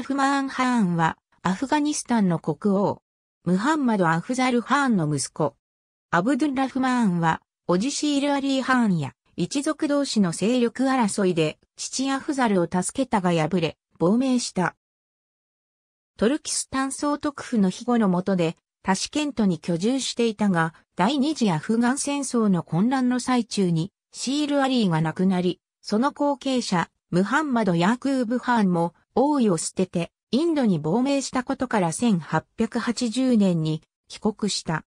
タフマーン・ハーンは、アフガニスタンの国王、ムハンマド・アフザル・ハーンの息子。アブドゥラフマーンは、オジシール・アリー・ハーンや、一族同士の勢力争いで、父アフザルを助けたが敗れ、亡命した。トルキスタン総督府の庇護の下で、タシケントに居住していたが、第二次アフガン戦争の混乱の最中に、シール・アリーが亡くなり、その後継者、ムハンマド・ヤークーブ・ハーンも王位を捨てて、インドに亡命したことから1880年に帰国した。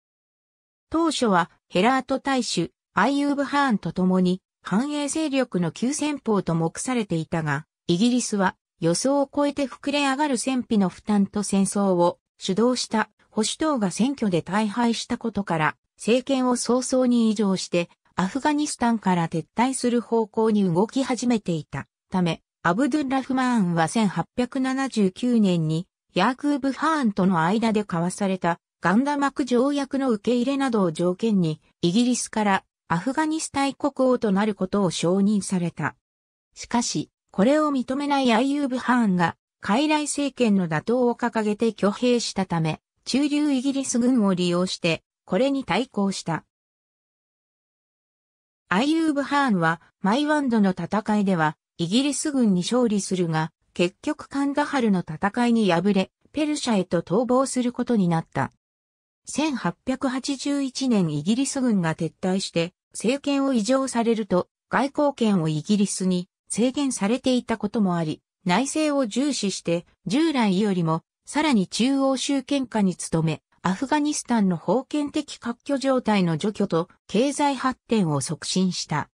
当初はヘラート大使、アイユーブ・ハーンと共に繁栄勢力の急戦法と目されていたが、イギリスは予想を超えて膨れ上がる戦費の負担と戦争を主導した保守党が選挙で大敗したことから、政権を早々に移譲してアフガニスタンから撤退する方向に動き始めていたため、アブドゥンラフマーンは1879年にヤークーブ・ハーンとの間で交わされたガンダマク条約の受け入れなどを条件にイギリスからアフガニス大国王となることを承認された。しかし、これを認めないアイユーブ・ハーンが傀儡政権の打倒を掲げて挙兵したため、中流イギリス軍を利用してこれに対抗した。アイユーブ・ハーンはマイワンドの戦いではイギリス軍に勝利するが、結局カンダハルの戦いに敗れ、ペルシャへと逃亡することになった。1881年イギリス軍が撤退して政権を移譲されると外交権をイギリスに制限されていたこともあり内政を重視して従来よりもさらに中央集権下に努めアフガニスタンの封建的割拠状態の除去と経済発展を促進した。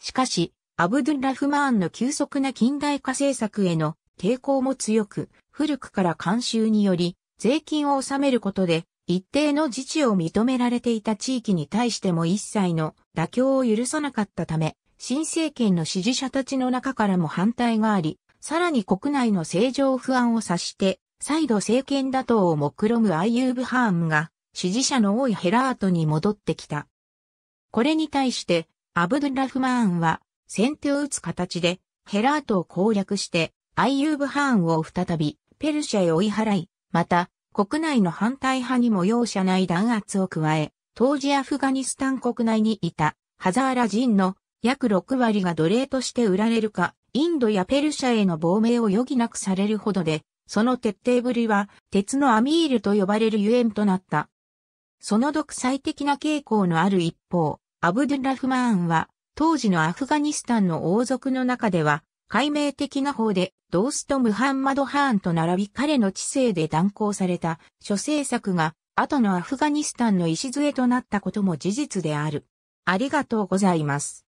しかしアブドゥン・ラフマーンの急速な近代化政策への抵抗も強く、古くから慣習により、税金を納めることで、一定の自治を認められていた地域に対しても一切の妥協を許さなかったため、新政権の支持者たちの中からも反対があり、さらに国内の政情不安を察して、再度政権打倒を目論むアイユーブ・ハームが、支持者の多いヘラートに戻ってきた。これに対して、アブドゥラフマーンは、先手を打つ形で、ヘラートを攻略して、アイユーブ・ハーンを再び、ペルシャへ追い払い、また、国内の反対派にも容赦ない弾圧を加え、当時アフガニスタン国内にいた、ハザーラ人の約6割が奴隷として売られるか、インドやペルシャへの亡命を余儀なくされるほどで、その徹底ぶりは、鉄のアミールと呼ばれるゆえんとなった。その独裁的な傾向のある一方、アブドゥラフマーンは、当時のアフガニスタンの王族の中では、解明的な方で、ドースト・ムハンマド・ハーンと並び彼の知性で断行された諸政策が、後のアフガニスタンの礎となったことも事実である。ありがとうございます。